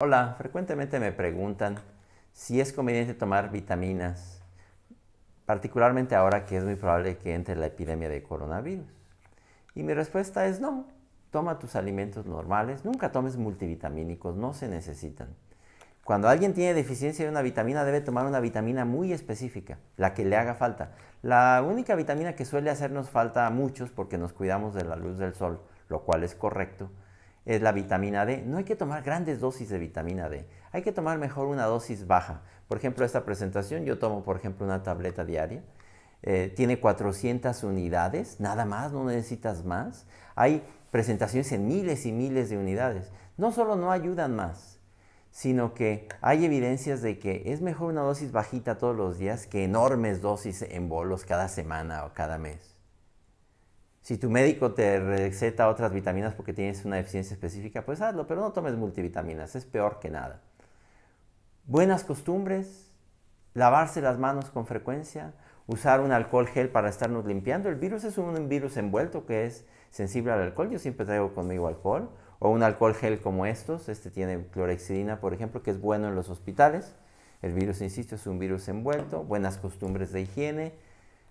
Hola, frecuentemente me preguntan si es conveniente tomar vitaminas, particularmente ahora que es muy probable que entre la epidemia de coronavirus. Y mi respuesta es no. Toma tus alimentos normales, nunca tomes multivitamínicos, no se necesitan. Cuando alguien tiene deficiencia de una vitamina debe tomar una vitamina muy específica, la que le haga falta. La única vitamina que suele hacernos falta a muchos porque nos cuidamos de la luz del sol, lo cual es correcto, es la vitamina D. No hay que tomar grandes dosis de vitamina D. Hay que tomar mejor una dosis baja. Por ejemplo, esta presentación yo tomo, por ejemplo, una tableta diaria. Eh, tiene 400 unidades, nada más, no necesitas más. Hay presentaciones en miles y miles de unidades. No solo no ayudan más, sino que hay evidencias de que es mejor una dosis bajita todos los días que enormes dosis en bolos cada semana o cada mes. Si tu médico te receta otras vitaminas porque tienes una deficiencia específica, pues hazlo, pero no tomes multivitaminas, es peor que nada. Buenas costumbres, lavarse las manos con frecuencia, usar un alcohol gel para estarnos limpiando. El virus es un virus envuelto que es sensible al alcohol, yo siempre traigo conmigo alcohol, o un alcohol gel como estos, este tiene clorexidina, por ejemplo, que es bueno en los hospitales. El virus, insisto, es un virus envuelto, buenas costumbres de higiene,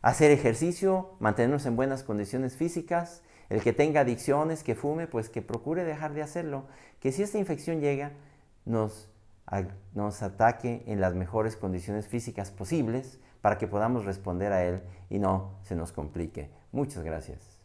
hacer ejercicio, mantenernos en buenas condiciones físicas, el que tenga adicciones, que fume, pues que procure dejar de hacerlo, que si esta infección llega, nos, ataque en las mejores condiciones físicas posibles para que podamos responder a él y no se nos complique. Muchas gracias.